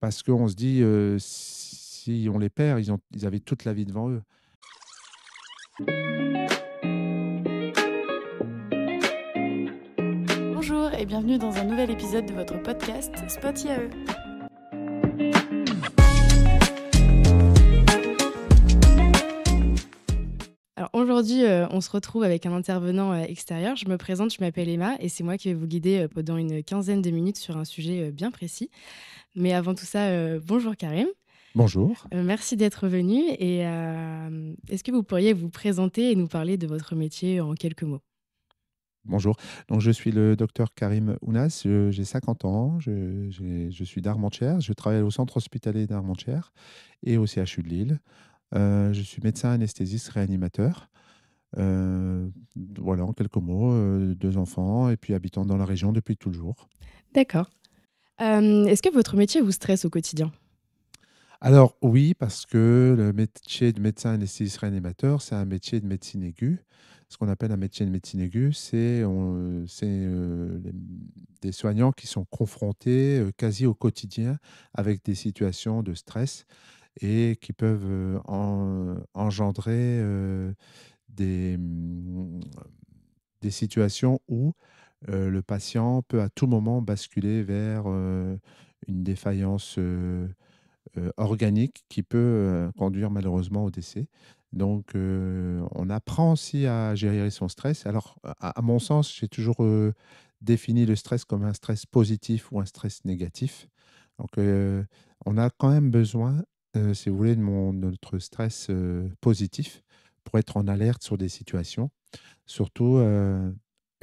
parce qu'on se dit, si on les perd, ils, ont, ils avaient toute la vie devant eux. Bonjour et bienvenue dans un nouvel épisode de votre podcast Spot IAE. aujourd'hui, euh, on se retrouve avec un intervenant euh, extérieur, je me présente, je m'appelle Emma et c'est moi qui vais vous guider euh, pendant une quinzaine de minutes sur un sujet bien précis. Mais avant tout ça, bonjour Karim. Bonjour. merci d'être venu et est-ce que vous pourriez vous présenter et nous parler de votre métier en quelques mots Bonjour. Donc, je suis le docteur Karim Ounas, j'ai 50 ans, je, je suis d'Armentières, je travaille au centre hospitalier d'Armentières et au CHU de Lille. Euh, je suis médecin anesthésiste réanimateur. Euh, voilà, en quelques mots, euh, deux enfants et puis habitant dans la région depuis toujours. D'accord. Est-ce que votre métier vous stresse au quotidien Alors oui, parce que le métier de médecin anesthésiste réanimateur, c'est un métier de médecine aiguë. Ce qu'on appelle un métier de médecine aiguë, c'est des soignants qui sont confrontés quasi au quotidien avec des situations de stress et qui peuvent engendrer des, mmh, des situations où le patient peut à tout moment basculer vers une défaillance organique qui peut conduire malheureusement au décès. Donc, on apprend aussi à gérer son stress. Alors, à mon sens, j'ai toujours défini le stress comme un stress positif ou un stress négatif. Donc, on a quand même besoin euh, si vous voulez, de mon, notre stress euh, positif pour être en alerte sur des situations. Surtout, euh,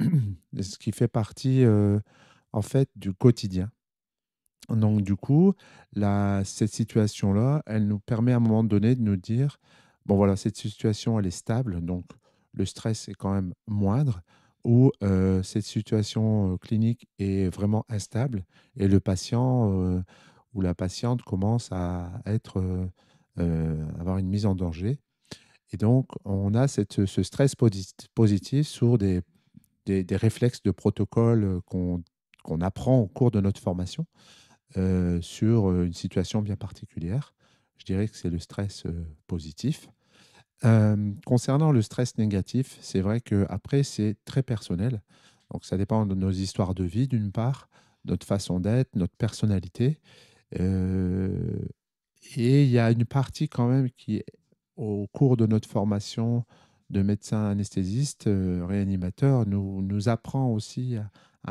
ce qui fait partie, en fait, du quotidien. Donc, du coup, cette situation-là, elle nous permet à un moment donné de nous dire, bon voilà, cette situation, elle est stable, donc le stress est quand même moindre, ou cette situation clinique est vraiment instable et le patient où la patiente commence à être, euh, euh, avoir une mise en danger. Et donc, on a ce stress positif sur des, des, réflexes de protocole qu'on apprend au cours de notre formation euh, sur une situation bien particulière. Je dirais que c'est le stress positif. concernant le stress négatif, c'est vrai que après c'est très personnel. Donc ça dépend de nos histoires de vie d'une part, notre façon d'être, notre personnalité. Euh, et il y a une partie quand même qui, au cours de notre formation de médecin anesthésiste, euh, réanimateur, nous, nous apprend aussi à,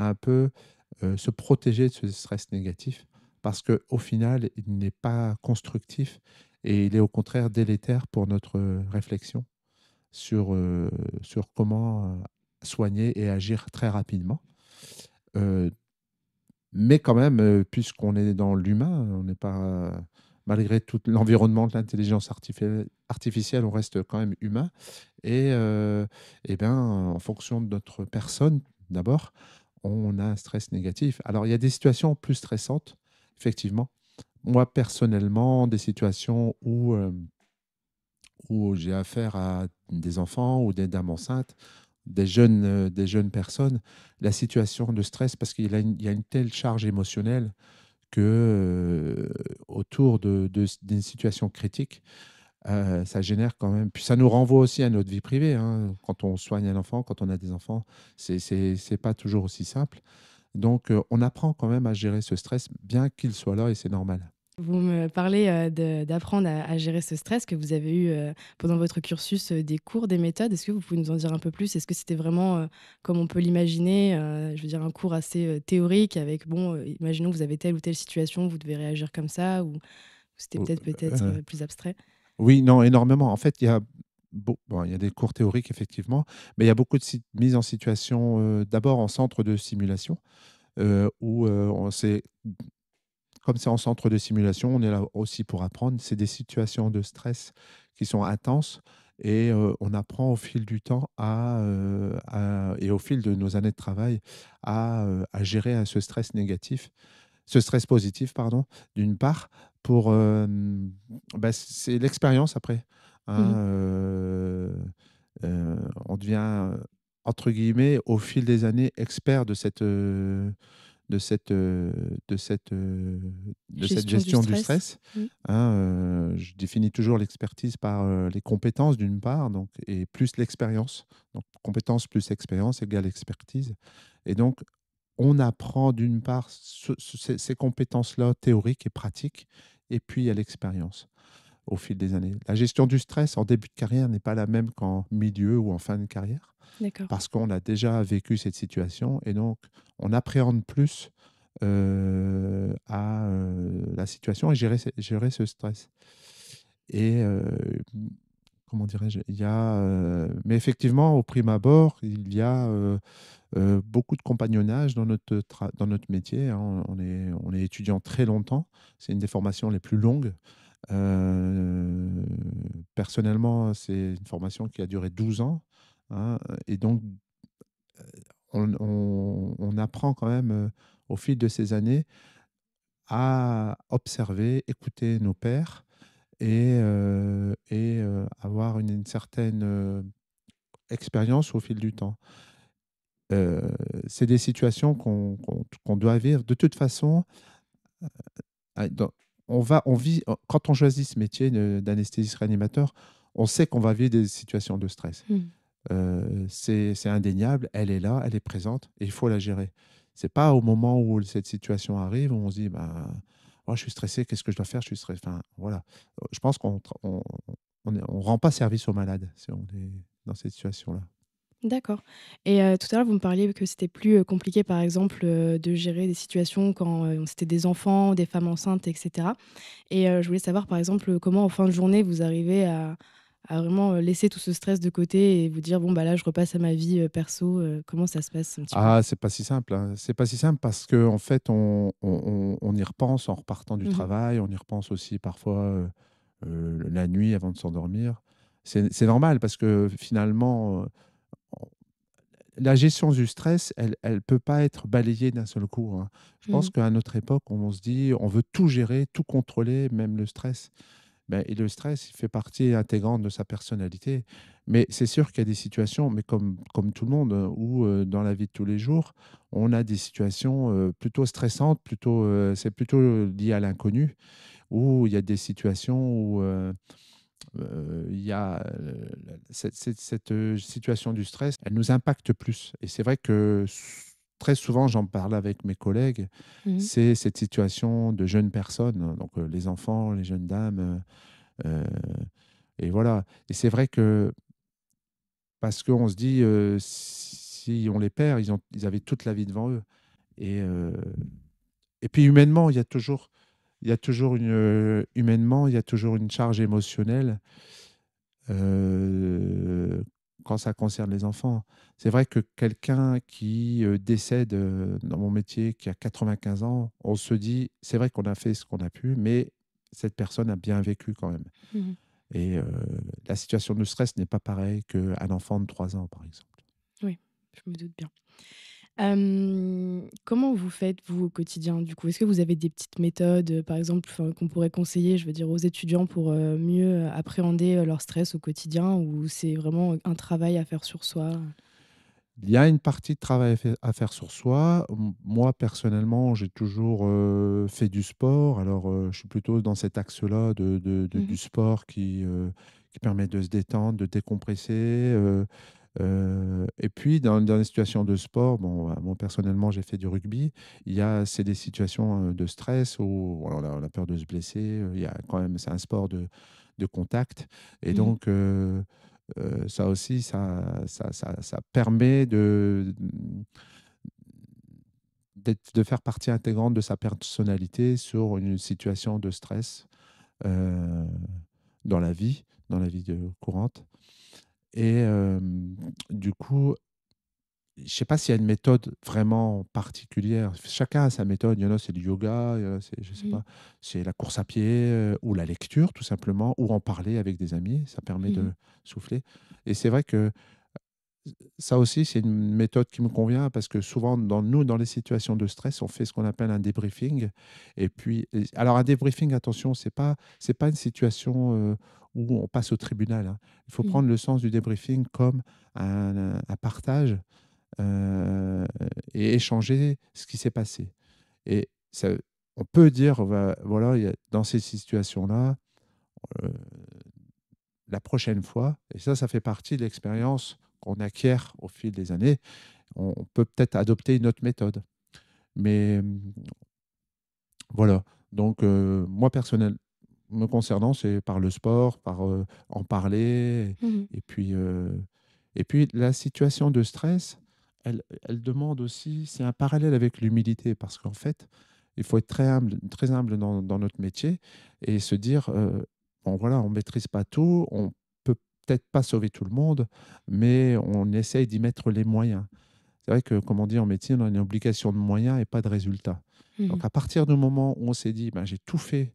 un peu euh, se protéger de ce stress négatif, parce qu'au final, il n'est pas constructif et il est au contraire délétère pour notre réflexion sur, sur comment soigner et agir très rapidement. Mais quand même, euh, puisqu'on est dans l'humain, on n'est pas malgré tout l'environnement de l'intelligence artificielle, on reste quand même humain. Et, et euh, eh ben, en fonction de notre personne, d'abord, on a un stress négatif. Alors, il y a des situations plus stressantes, effectivement. Moi, personnellement, des situations où, euh, où j'ai affaire à des enfants ou des dames enceintes, des jeunes, euh, des jeunes personnes la situation de stress parce qu'il y, a une telle charge émotionnelle que euh, autour d'une de, situation critique, euh, ça génère quand même. Puis ça nous renvoie aussi à notre vie privée. Hein. Quand on soigne un enfant, quand on a des enfants, c'est pas toujours aussi simple. Donc, on apprend quand même à gérer ce stress, bien qu'il soit là et c'est normal. Vous me parlez euh, d'apprendre à, gérer ce stress que vous avez eu euh, pendant votre cursus euh, des cours, des méthodes. Est-ce que vous pouvez nous en dire un peu plus Est-ce que c'était vraiment comme on peut l'imaginer Je veux dire, un cours assez théorique avec, bon, imaginons que vous avez telle ou telle situation, vous devez réagir comme ça, ou c'était peut-être peut-être plus abstrait Oui, non, énormément. En fait, il y a Bon, il y a des cours théoriques, effectivement, mais il y a beaucoup de mises en situation, d'abord en centre de simulation, où on s'est comme c'est en centre de simulation, on est là aussi pour apprendre. C'est des situations de stress qui sont intenses et euh, on apprend au fil du temps euh, à, et au fil de nos années de travail euh, à, gérer ce stress négatif, ce stress positif, pardon, d'une part, pour bah, c'est l'expérience après. Hein, mmh on devient entre guillemets au fil des années expert de cette de cette, euh, euh, de cette, gestion cette gestion du stress. Hein, euh, je définis toujours l'expertise par les compétences d'une part, donc, et plus l'expérience. Donc, compétence plus expérience égale expertise. Et donc, on apprend d'une part ces compétences-là théoriques et pratiques, et puis à l'expérience au fil des années. La gestion du stress en début de carrière n'est pas la même qu'en milieu ou en fin de carrière. Parce qu'on a déjà vécu cette situation et donc on appréhende plus euh, à euh, la situation et gérer, ce stress. Et euh, comment dirais-je Il y a, mais effectivement, au prime abord, il y a beaucoup de compagnonnage dans notre métier. Hein. On, est on est étudiant très longtemps. C'est une des formations les plus longues. Euh, personnellement, c'est une formation qui a duré 12 ans. Hein, et donc, euh, on, apprend quand même euh, au fil de ces années à observer, écouter nos pères et, et avoir une, certaine expérience au fil du temps. c'est des situations qu'on doit vivre. De toute façon, dans, on va, on vit, euh, quand on choisit ce métier d'anesthésiste réanimateur, on sait qu'on va vivre des situations de stress. Mmh. Euh, c'est indéniable, elle est là, elle est présente, et il faut la gérer. C'est pas au moment où cette situation arrive où on se dit, ben, oh, je suis stressé, qu'est-ce que je dois faire Je suis Enfin, voilà. Euh, je pense qu'on on, on, rend pas service aux malades si on est dans cette situation-là. D'accord. Et tout à l'heure, vous me parliez que c'était plus, compliqué, par exemple, de gérer des situations quand, c'était des enfants, des femmes enceintes etc. Et je voulais savoir, par exemple, comment en fin de journée vous arrivez à vraiment, laisser tout ce stress de côté et vous dire: «Bon, bah, là, je repasse à ma vie, perso», comment ça se passe un petit peu? Ah, c'est pas si simple, hein. C'est pas si simple parce qu'en fait, on y repense en repartant du mmh travail, on y repense aussi parfois, la nuit avant de s'endormir. C'est normal parce que finalement, la gestion du stress, elle ne peut pas être balayée d'un seul coup. Hein. Je pense mmh. qu'à notre époque, on se dit, on veut tout gérer, tout contrôler, même le stress. Ben, et le stress, il fait partie intégrante de sa personnalité. Mais c'est sûr qu'il y a des situations, mais comme, comme tout le monde, hein, où euh, dans la vie de tous les jours, on a des situations euh, plutôt stressantes, plutôt, euh, c'est plutôt lié à l'inconnu, où il y a des situations où euh, il y a euh, cette, euh, situation du stress, elle nous impacte plus. Et c'est vrai que très souvent, j'en parle avec mes collègues, mmh. c'est cette situation de jeunes personnes, hein, donc les enfants, les jeunes dames. et voilà. Et c'est vrai que parce qu'on se dit, si on les perd, ils, ont, ils avaient toute la vie devant eux. Et, et puis humainement, il y a toujours il y a toujours une, euh, humainement, il y a toujours une charge émotionnelle euh, quand ça concerne les enfants. C'est vrai que quelqu'un qui euh, décède dans mon métier, qui a 95 ans, on se dit, c'est vrai qu'on a fait ce qu'on a pu, mais cette personne a bien vécu quand même. Mmh Et la situation de stress n'est pas pareille qu'un enfant de 3 ans, par exemple. Oui, je me doute bien comment vous faites, vous, au quotidien, du coup Est-ce que vous avez des petites méthodes, euh, par exemple, qu'on pourrait conseiller, je veux dire, aux étudiants pour mieux appréhender leur stress au quotidien ou c'est vraiment un travail à faire sur soi Il y a une partie de travail à faire sur soi. Moi, personnellement, j'ai toujours fait du sport. Alors, je suis plutôt dans cet axe-là de, mmh du sport qui, qui permet de se détendre, de décompresser euh, et puis, dans, les situations de sport, bon, moi personnellement, j'ai fait du rugby. Il y a, c'est des situations euh, de stress où on a, peur de se blesser. Il y a quand même, c'est un sport de, de contact. Et mmh. donc, euh, ça aussi, ça, ça, ça, permet de, de faire partie intégrante de sa personnalité sur une situation de stress dans la vie, dans la vie de, courante. Et du coup, je ne sais pas s'il y a une méthode vraiment particulière. Chacun a sa méthode. Il y en a, c'est le yoga, c'est, je sais mmh pas, c'est la course à pied ou la lecture, tout simplement, ou en parler avec des amis. Ça permet mmh de souffler. Et c'est vrai que ça aussi, c'est une méthode qui me convient parce que souvent, dans nous, dans les situations de stress, on fait ce qu'on appelle un débriefing. Et puis, alors un débriefing, attention, c'est pas c'est pas une situation euh, où on passe au tribunal. Hein. Il faut prendre le sens du débriefing comme un, partage euh, et échanger ce qui s'est passé. Et ça, on peut dire, bah, voilà, dans ces situations-là, euh, la prochaine fois, et ça, ça fait partie de l'expérience on acquiert au fil des années, on, peut peut-être adopter une autre méthode. Mais voilà. Donc, euh, moi, personnel, me concernant, c'est par le sport, par euh, en parler. Mmh et, puis, euh, et puis, la situation de stress, elle, demande aussi, c'est un parallèle avec l'humilité, parce qu'en fait, il faut être très humble, très humble dans, notre métier et se dire, bon voilà, on maîtrise pas tout, on peut-être pas sauver tout le monde, mais on essaye d'y mettre les moyens. C'est vrai que, comme on dit en médecine, on a une obligation de moyens et pas de résultats. Mmh Donc, à partir du moment où on s'est dit, ben, j'ai tout fait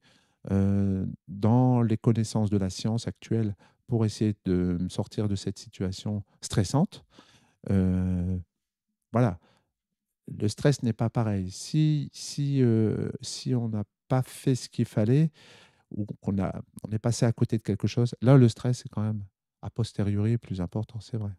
euh, dans les connaissances de la science actuelle pour essayer de me sortir de cette situation stressante, euh, voilà, le stress n'est pas pareil. Si, si, euh, si on n'a pas fait ce qu'il fallait, ou qu'on a, on est passé à côté de quelque chose, là, le stress est quand même a posteriori plus important, c'est vrai.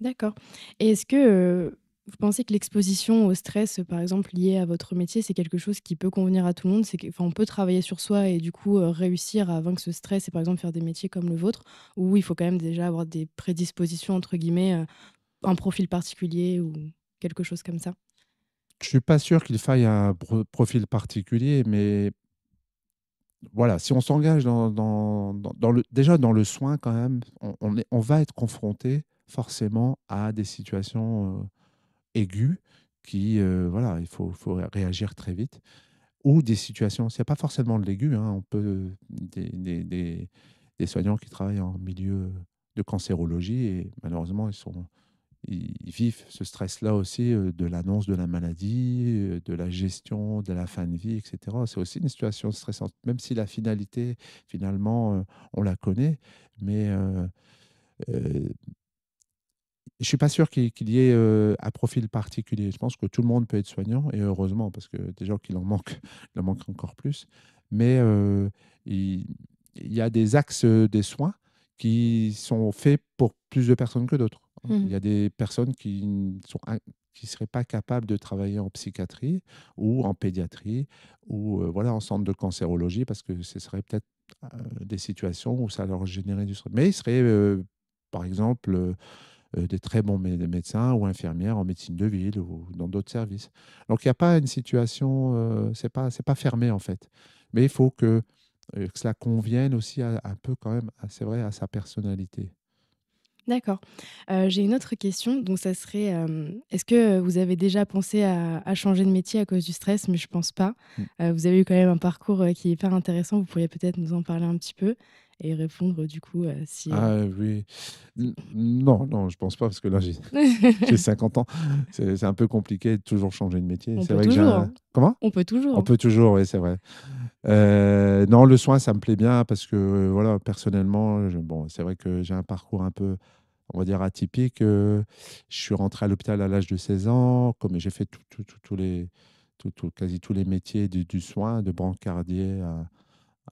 D'accord. Et est-ce que euh, vous pensez que l'exposition au stress, par exemple, lié à votre métier, c'est quelque chose qui peut convenir à tout le monde C'est on peut travailler sur soi et du coup euh, réussir à vaincre ce stress et par exemple faire des métiers comme le vôtre, où il faut quand même déjà avoir des prédispositions, entre guillemets, euh, un profil particulier ou quelque chose comme ça Je suis pas sûr qu'il faille un profil particulier, mais voilà, si on s'engage dans, le, déjà dans le soin quand même, on, on, va être confronté forcément à des situations euh, aiguës qui, euh, voilà, il faut, réagir très vite, ou des situations, c'est pas forcément de l'aigu, hein, on peut des, des, soignants qui travaillent en milieu de cancérologie et malheureusement ils sont ils vivent ce stress-là aussi euh, de l'annonce de la maladie, euh, de la gestion de la fin de vie, etc. C'est aussi une situation stressante, même si la finalité, finalement, euh, on la connaît, mais je suis pas sûr qu'il y ait un profil particulier. Je pense que tout le monde peut être soignant, et heureusement, parce que des gens qui en manquent, il en manque encore plus. Mais il y a des axes des soins qui sont faits pour plus de personnes que d'autres. Il y mmh. a des personnes qui ne qui seraient pas capables de travailler en psychiatrie ou en pédiatrie ou euh, voilà en centre de cancérologie parce que ce serait peut-être euh, des situations où ça leur générait du stress. Mais ils seraient, euh, par exemple, des très bons médecins ou infirmières en médecine de ville ou dans d'autres services. Donc il n'y a pas une situation, c'est pas c'est pas fermé en fait. Mais il faut que que cela convienne aussi un peu quand même, c'est vrai, à sa personnalité. D'accord. Euh, j'ai une autre question, donc ça serait, euh, est-ce que, vous avez déjà pensé à changer de métier à cause du stress? Mais je pense pas. Mmh. Euh, vous avez eu quand même un parcours, qui est hyper intéressant, vous pourriez peut-être nous en parler un petit peu? et répondre du coup euh, si. Euh, ah oui. Non, non, je pense pas parce que là, j'ai 50 ans. C'est un peu compliqué de toujours changer de métier. C'est vrai toujours. que hein. Comment On peut toujours. On peut toujours, oui, c'est vrai. Euh, non, le soin, ça me plaît bien parce que, voilà, personnellement, bon, c'est vrai que j'ai un parcours un peu on va dire atypique. je suis rentré à l'hôpital à l'âge de 16 ans, comme j'ai fait tout, quasi tous les métiers du, du soin, de brancardier à,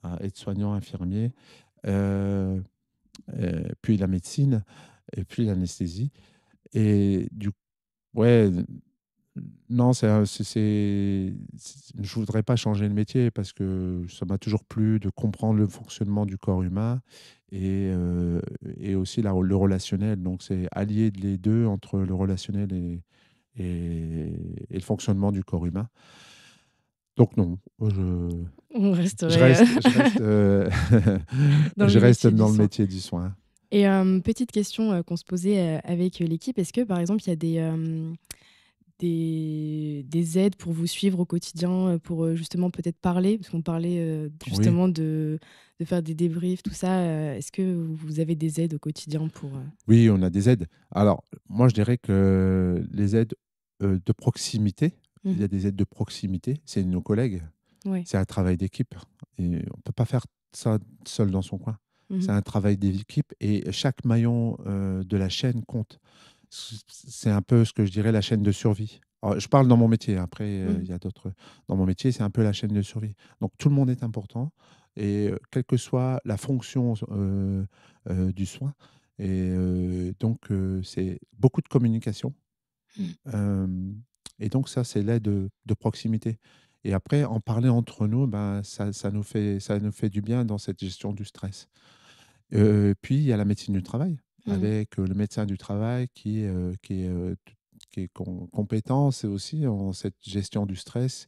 à aide-soignant, infirmier. Euh, euh, puis la médecine, et puis l'anesthésie. Et du coup, ouais, non, c'est, c'est, je voudrais pas changer de métier parce que ça m'a toujours plu de comprendre le fonctionnement du corps humain et, euh, et aussi la, le relationnel. Donc, c'est allier les deux entre le relationnel et, et le fonctionnement du corps humain. Donc non, je, On reste, reste, euh, dans, le, métier du soin. Et euh, petite question euh, qu'on se posait avec l'équipe, est-ce que par exemple il y a des, des, aides pour vous suivre au quotidien, pour justement peut-être parler, parce qu'on parlait justement de, de, faire des débriefs, tout ça, est-ce que vous avez des aides au quotidien pour... Oui, on a des aides. Alors moi je dirais que les aides de proximité, il y a mhm. des aides de proximité, c'est nos collègues. C'est un travail d'équipe. Et on ne peut pas faire ça seul dans son coin. C'est mhm. un travail d'équipe et chaque maillon euh, de la chaîne compte. C'est un peu ce que je dirais la chaîne de survie. je parle dans mon métier, après euh, il y a d'autres. Dans mon métier, c'est un peu la chaîne de survie. Donc tout le monde est important et euh, quelle que soit la fonction du soin. Et donc c'est beaucoup de communication, mmh. Et donc, ça, c'est l'aide de, proximité. Et après, en parler entre nous, ben, ça, nous fait, ça nous fait du bien dans cette gestion du stress. Euh, puis, il y a la médecine du travail, mmh. avec euh, le médecin du travail qui, euh, qui est, qui est compétent, aussi en cette gestion du stress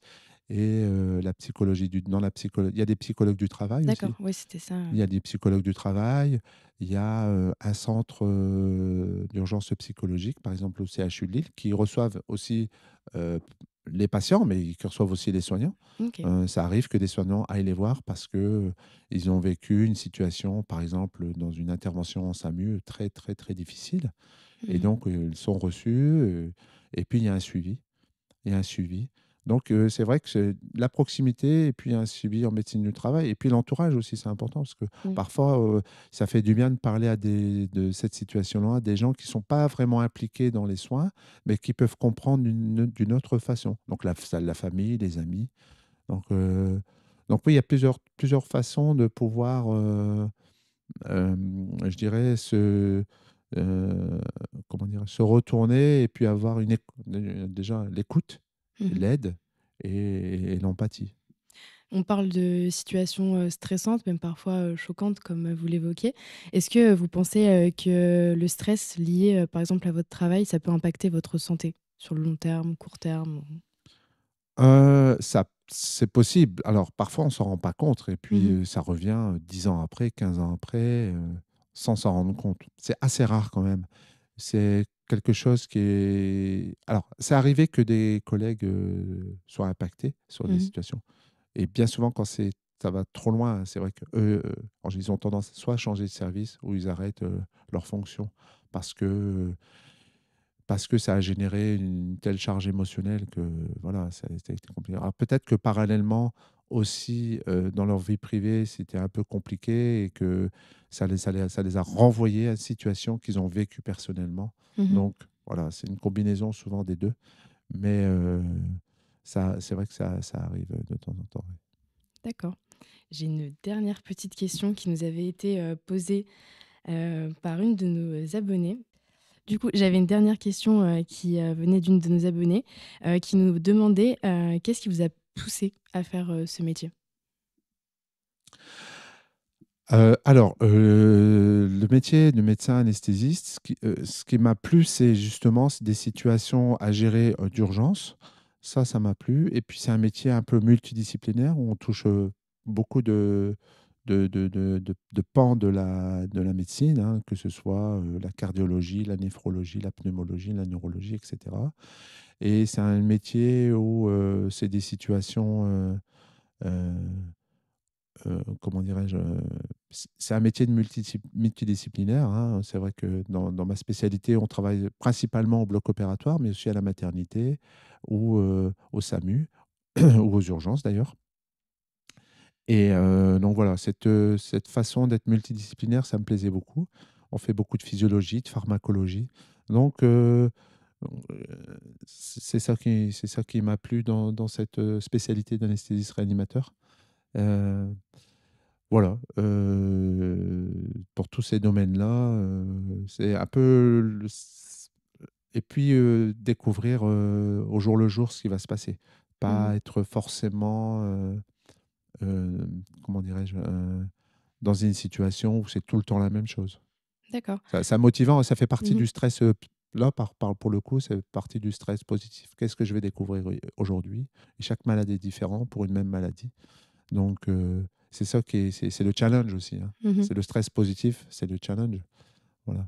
et euh, la psychologie du dans la psychologie il y a des psychologues du travail d'accord oui c'était ça il y a des psychologues du travail il y a euh, un centre euh, d'urgence psychologique par exemple au CHU de Lille qui reçoivent aussi les patients mais qui reçoivent aussi les soignants ça arrive que des soignants aillent les voir parce que ils ont vécu une situation par exemple dans une intervention en SAMU très très très difficile et hmm. donc ils sont reçus et puis il y a un suivi il y a un suivi donc, euh, c'est vrai que c'est la proximité et puis un suivi en médecine du travail. Et puis l'entourage aussi, c'est important parce que parfois, euh, ça fait du bien de parler à des, de cette situation-là des gens qui ne sont pas vraiment impliqués dans les soins, mais qui peuvent comprendre d'une autre façon. Donc, la, la famille, les amis. Donc, euh, donc oui, il y a plusieurs, plusieurs façons de pouvoir, je dirais, se. comment dire, se retourner et puis avoir une déjà l'écoute Mmh l'aide et, l'empathie. On parle de situations euh, stressantes, même parfois euh, choquantes, comme euh, vous l'évoquez. Est-ce que vous pensez que le stress lié, par exemple, à votre travail, ça peut impacter votre santé sur le long terme, court terme ça, c'est possible. Alors, parfois, on ne s'en rend pas compte et puis mmh ça revient dix ans après, 15 ans après, sans s'en rendre compte. C'est assez rare quand même. C'est quelque chose qui est... Alors, c'est arrivé que des collègues euh, soient impactés sur des mmh. situations. Et bien souvent, quand c'est ça va trop loin. C'est vrai qu'eux, euh, ils ont tendance soit à changer de service ou ils arrêtent euh, leur fonction parce que, parce que ça a généré une telle charge émotionnelle que voilà, ça a été compliqué. Alors peut-être que parallèlement, aussi dans leur vie privée, c'était un peu compliqué et que ça les, a renvoyés à une situation qu'ils ont vécue personnellement. Mmh Donc voilà, c'est une combinaison souvent des deux. Mais ça, c'est vrai que ça, ça, arrive de temps en temps. D'accord. J'ai une dernière petite question qui nous avait été posée par une de nos abonnées. Du coup, j'avais une dernière question qui venait d'une de nos abonnées qui nous demandait qu'est-ce qui vous a poussé à faire euh, ce métier euh, alors, euh, le métier de médecin anesthésiste, ce qui, m'a plu, c'est justement des situations à gérer d'urgence. Ça, ça m'a plu. Et puis, c'est un métier un peu multidisciplinaire où on touche beaucoup de, pans de la, médecine, hein, que ce soit la cardiologie, la néphrologie, la pneumologie, la neurologie, etc. Et c'est un métier où c'est des situations, comment dirais-je, c'est un métier de multidisciplinaire. Hein. C'est vrai que dans, ma spécialité, on travaille principalement au bloc opératoire, mais aussi à la maternité ou au SAMU, ou aux urgences d'ailleurs. Et donc voilà, cette, cette façon d'être multidisciplinaire, ça me plaisait beaucoup. On fait beaucoup de physiologie, de pharmacologie. Donc euh, c'est ça qui, c'est ça qui m'a plu dans, dans cette euh, spécialité d'anesthésiste réanimateur. Euh, voilà, pour tous ces domaines-là, c'est un peu. Et puis découvrir au jour le jour ce qui va se passer. Pas mmh. être forcément. comment dirais-je Dans une situation où c'est tout le temps la même chose. D'accord. Ça, ça motivant, ça fait partie mmh du stress Là, par, pour le coup, c'est partie du stress positif. Qu'est-ce que je vais découvrir aujourd'hui chaque malade est différent pour une même maladie. Donc, c'est ça qui est, c'est, le challenge aussi. Hein. Mmh c'est le stress positif, c'est le challenge. Voilà.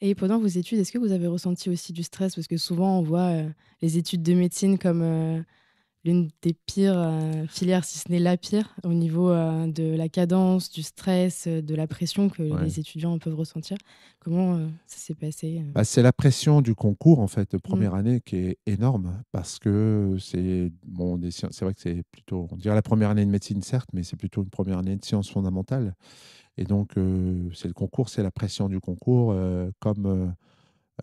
Et pendant vos études, est-ce que vous avez ressenti aussi du stress Parce que souvent, on voit les études de médecine comme l'une des pires euh, filières, si ce n'est la pire, au niveau euh, de la cadence, du stress, euh, de la pression que les étudiants peuvent ressentir. Comment ça s'est passé bah, C'est la pression du concours, en fait, mmh. première année, qui est énorme, parce que c'est bon, c'est vrai que c'est plutôt, on dirait la première année de médecine, certes, mais c'est plutôt une première année de sciences fondamentales. Et donc, c'est le concours, c'est la pression du concours, comme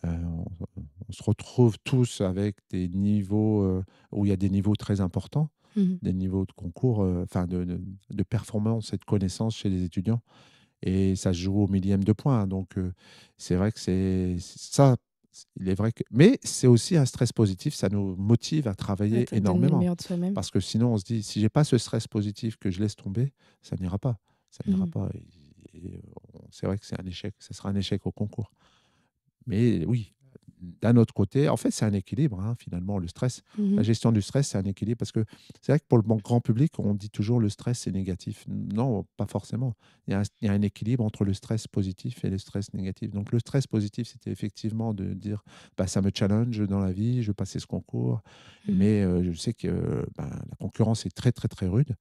euh, on, se retrouve tous avec des niveaux euh, où il y a des niveaux très importants, mmh des niveaux de concours, euh, enfin de, de, performance et de connaissance chez les étudiants. Et ça se joue au millième de point. Hein, donc, c'est vrai que c'est ça il est vrai que... Mais c'est aussi un stress positif, ça nous motive à travailler énormément. parce que sinon, on se dit, si j'ai pas ce stress positif que je laisse tomber, ça n'ira pas. Ça n'ira mmh pas. c'est vrai que c'est un échec, ça sera un échec au concours. Mais oui, d'un autre côté, en fait, c'est un équilibre, hein, finalement, le stress. Mmh la gestion du stress, c'est un équilibre. Parce que c'est vrai que pour le grand public, on dit toujours le stress, c'est négatif. Non, pas forcément. Il y, a un, équilibre entre le stress positif et le stress négatif. Donc, le stress positif, c'était effectivement de dire bah, ça me challenge dans la vie, je vais passer ce concours. Mmh Mais euh, je sais que bah, la concurrence est très, très, très rude.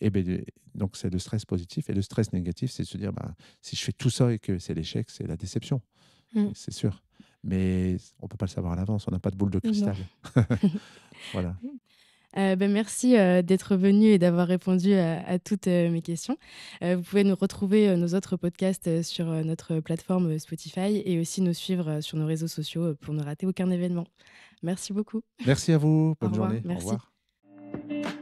Et, ben, euh, donc, c'est le stress positif. Et le stress négatif, c'est de se dire bah, si je fais tout ça et que c'est l'échec, c'est la déception. Mm. c'est sûr. Mais on ne peut pas le savoir à l'avance, on n'a pas de boule de cristal. voilà. Euh, ben, merci euh, d'être venu et d'avoir répondu euh, à, toutes mes questions. vous pouvez nous retrouver nos autres podcasts sur notre plateforme Spotify et aussi nous suivre sur nos réseaux sociaux pour ne rater aucun événement. Merci beaucoup. Merci à vous. Bonne journée. Au revoir.